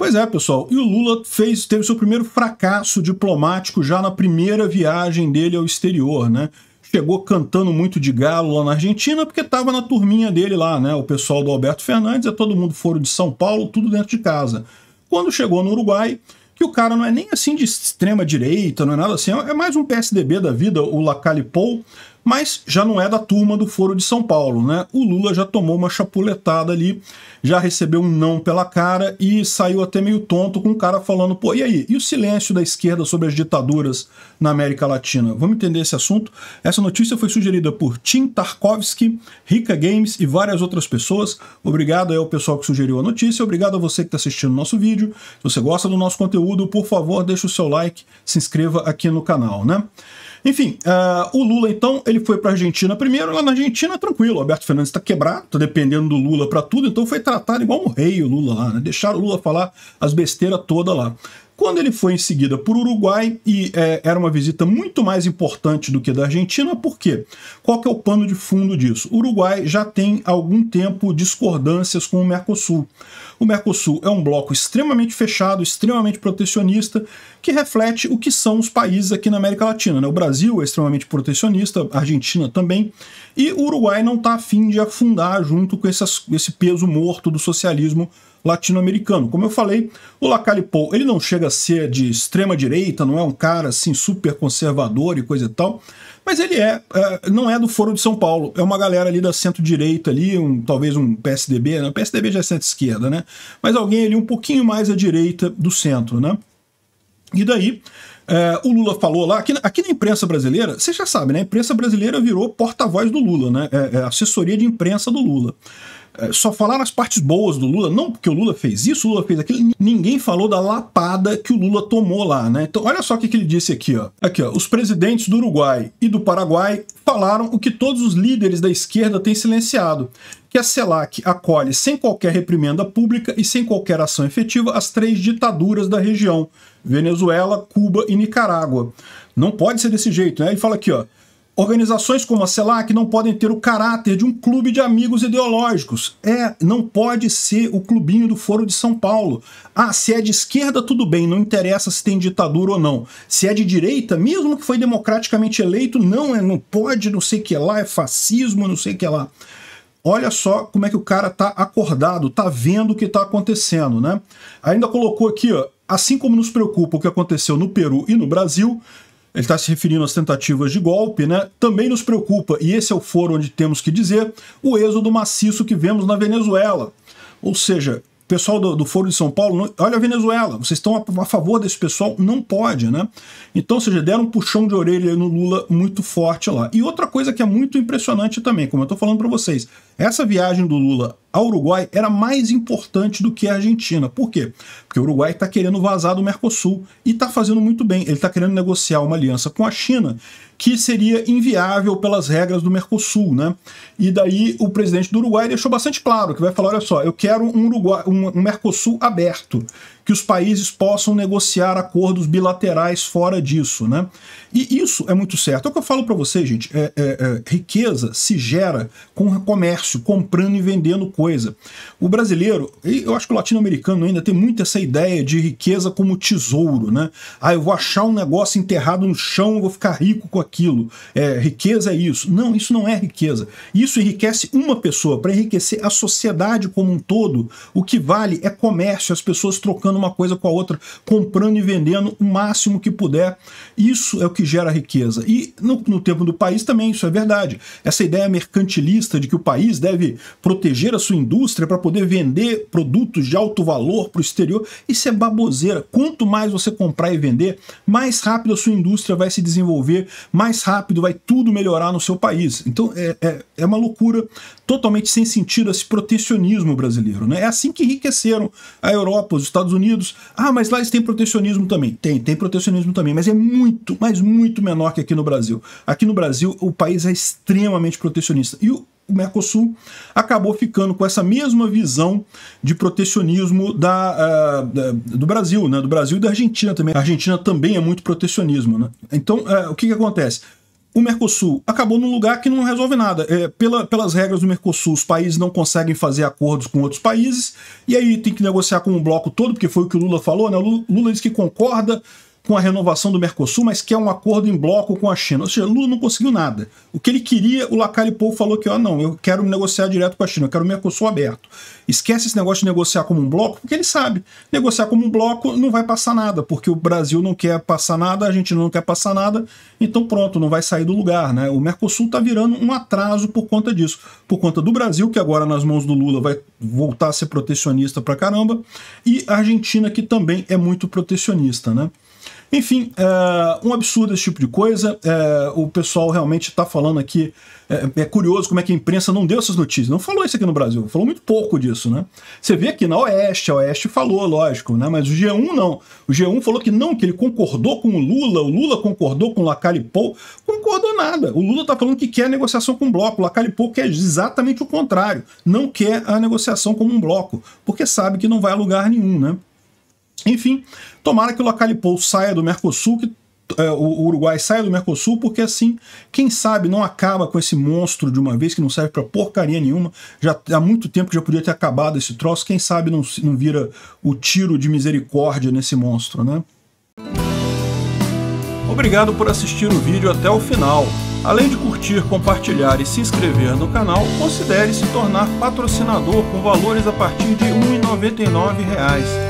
Pois é, pessoal. E o Lula fez, teve seu primeiro fracasso diplomático já na primeira viagem dele ao exterior, né? Chegou cantando muito de galo lá na Argentina porque estava na turminha dele lá, né? O pessoal do Alberto Fernandes, é todo mundo foro de São Paulo, tudo dentro de casa. Quando chegou no Uruguai, que o cara não é nem assim de extrema direita, não é nada assim, é mais um PSDB da vida, o Lacalipol Paul mas já não é da turma do Foro de São Paulo, né? O Lula já tomou uma chapuletada ali, já recebeu um não pela cara e saiu até meio tonto com o cara falando, pô, e aí? E o silêncio da esquerda sobre as ditaduras na América Latina? Vamos entender esse assunto? Essa notícia foi sugerida por Tim Tarkovsky, Rica Games e várias outras pessoas. Obrigado aí ao pessoal que sugeriu a notícia, obrigado a você que está assistindo o nosso vídeo. Se você gosta do nosso conteúdo, por favor, deixe o seu like, se inscreva aqui no canal, né? Enfim, uh, o Lula, então, ele foi para a Argentina primeiro. Lá na Argentina, tranquilo, o Alberto Fernandes está quebrado, está dependendo do Lula para tudo, então foi tratado igual um rei o Lula lá, né? Deixaram o Lula falar as besteiras todas lá. Quando ele foi em seguida para o Uruguai, e é, era uma visita muito mais importante do que da Argentina, por quê? Qual que é o pano de fundo disso? O Uruguai já tem há algum tempo discordâncias com o Mercosul. O Mercosul é um bloco extremamente fechado, extremamente protecionista, que reflete o que são os países aqui na América Latina. Né? O Brasil é extremamente protecionista, a Argentina também, e o Uruguai não está afim de afundar junto com esse peso morto do socialismo latino-americano. Como eu falei, o Lacalipo, ele não chega a ser de extrema direita, não é um cara assim super conservador e coisa e tal, mas ele é, é não é do Foro de São Paulo, é uma galera ali da centro-direita ali, um, talvez um PSDB, né? PSDB já é centro-esquerda, né? Mas alguém ali um pouquinho mais à direita do centro, né? E daí, é, o Lula falou lá, aqui, aqui, na imprensa brasileira, você já sabe, né? A imprensa brasileira virou porta-voz do Lula, né? É, é assessoria de imprensa do Lula. É, só falaram as partes boas do Lula, não porque o Lula fez isso, o Lula fez aquilo, ninguém falou da lapada que o Lula tomou lá, né? Então, olha só o que, que ele disse aqui, ó. Aqui, ó. Os presidentes do Uruguai e do Paraguai falaram o que todos os líderes da esquerda têm silenciado que a CELAC acolhe sem qualquer reprimenda pública e sem qualquer ação efetiva as três ditaduras da região: Venezuela, Cuba e Nicarágua. Não pode ser desse jeito, né? Ele fala aqui, ó. Organizações como a CELAC não podem ter o caráter de um clube de amigos ideológicos. É, não pode ser o clubinho do Foro de São Paulo. Ah, se é de esquerda, tudo bem, não interessa se tem ditadura ou não. Se é de direita, mesmo que foi democraticamente eleito, não é, não pode, não sei o que lá, é fascismo, não sei o que lá. Olha só como é que o cara tá acordado, tá vendo o que tá acontecendo, né? Ainda colocou aqui, ó, assim como nos preocupa o que aconteceu no Peru e no Brasil, ele está se referindo às tentativas de golpe, né? Também nos preocupa, e esse é o foro onde temos que dizer, o êxodo maciço que vemos na Venezuela. Ou seja, pessoal do, do Foro de São Paulo, não, olha a Venezuela, vocês estão a, a, favor desse pessoal? Não pode, né? Então, ou seja, deram um puxão de orelha no Lula muito forte lá. E outra coisa que é muito impressionante também, como eu estou falando para vocês, essa viagem do Lula ao Uruguai era mais importante do que a Argentina. Por quê? Porque o Uruguai está querendo vazar do Mercosul e está fazendo muito bem. Ele está querendo negociar uma aliança com a China que seria inviável pelas regras do Mercosul, né? E daí o presidente do Uruguai deixou bastante claro que vai falar, olha só, eu quero um, Uruguai, um Mercosul aberto que os países possam negociar acordos bilaterais fora disso, né? E isso é muito certo. É o que eu falo para vocês, gente. É, é, é, riqueza se gera com comércio, comprando e vendendo coisa. O brasileiro, e eu acho que o latino-americano ainda tem muito essa ideia de riqueza como tesouro, né? Ah, eu vou achar um negócio enterrado no chão, vou ficar rico com aquilo. É, riqueza é isso. Não, isso não é riqueza. Isso enriquece uma pessoa. Para enriquecer a sociedade como um todo, o que vale é comércio, as pessoas trocando juntando uma coisa com a outra, comprando e vendendo o máximo que puder. Isso é o que gera riqueza. E no, no tempo do país também, isso é verdade. Essa ideia mercantilista de que o país deve proteger a sua indústria para poder vender produtos de alto valor para o exterior, isso é baboseira. Quanto mais você comprar e vender, mais rápido a sua indústria vai se desenvolver, mais rápido vai tudo melhorar no seu país. Então é, é, é uma loucura totalmente sem sentido esse protecionismo brasileiro. Né? É assim que enriqueceram a Europa, os Estados Unidos Unidos. Ah, mas lá eles têm protecionismo também. Tem, tem protecionismo também, mas é muito, mas muito menor que aqui no Brasil. Aqui no Brasil, o país é extremamente protecionista. E o o Mercosul acabou ficando com essa mesma visão de protecionismo da, uh, da, do Brasil, né? do Brasil e da Argentina também. A Argentina também é muito protecionismo. Né? Então, uh, o que, que acontece? o Mercosul acabou num lugar que não resolve nada. É, pela, pelas regras do Mercosul, os países não conseguem fazer acordos com outros países, e aí tem que negociar com o bloco todo, porque foi o que o Lula falou, né? O Lula, Lula disse que concorda com a renovação do Mercosul, mas quer um acordo em bloco com a China. Ou seja, Lula não conseguiu nada. O que ele queria, o Lacalle Pou falou que, ó, não, eu quero negociar direto com a China, eu quero o Mercosul aberto. Esquece esse negócio de negociar como um bloco, porque ele sabe, negociar como um bloco não vai passar nada, porque o Brasil não quer passar nada, a Argentina não quer passar nada, então pronto, não vai sair do lugar, né? O Mercosul está virando um atraso por conta disso, por conta do Brasil, que agora nas mãos do Lula vai voltar a ser protecionista pra caramba, e a Argentina, que também é muito protecionista, né? Enfim, é um absurdo esse tipo de coisa. É, o pessoal realmente está falando aqui. É, é, curioso como é que a imprensa não deu essas notícias. Não falou isso aqui no Brasil, falou muito pouco disso, né? Você vê aqui na Oeste, a Oeste falou, lógico, né? Mas o G1 não. O G1 falou que não, que ele concordou com o Lula, o Lula concordou com o Lacalipou. Concordou nada. O Lula está falando que quer negociação com o bloco. O Lacalipou quer exatamente o contrário. Não quer a negociação como um bloco, porque sabe que não vai a lugar nenhum, né? Enfim, tomara que o Lacalipou saia do Mercosul, que é, o Uruguai saia do Mercosul, porque assim, quem sabe não acaba com esse monstro de uma vez que não serve para porcaria nenhuma. Já há muito tempo que já podia ter acabado esse troço, quem sabe não, não vira o tiro de misericórdia nesse monstro, né? Obrigado por assistir o vídeo até o final. Além de curtir, compartilhar e se inscrever no canal, considere se tornar patrocinador com valores a partir de R$ 1,99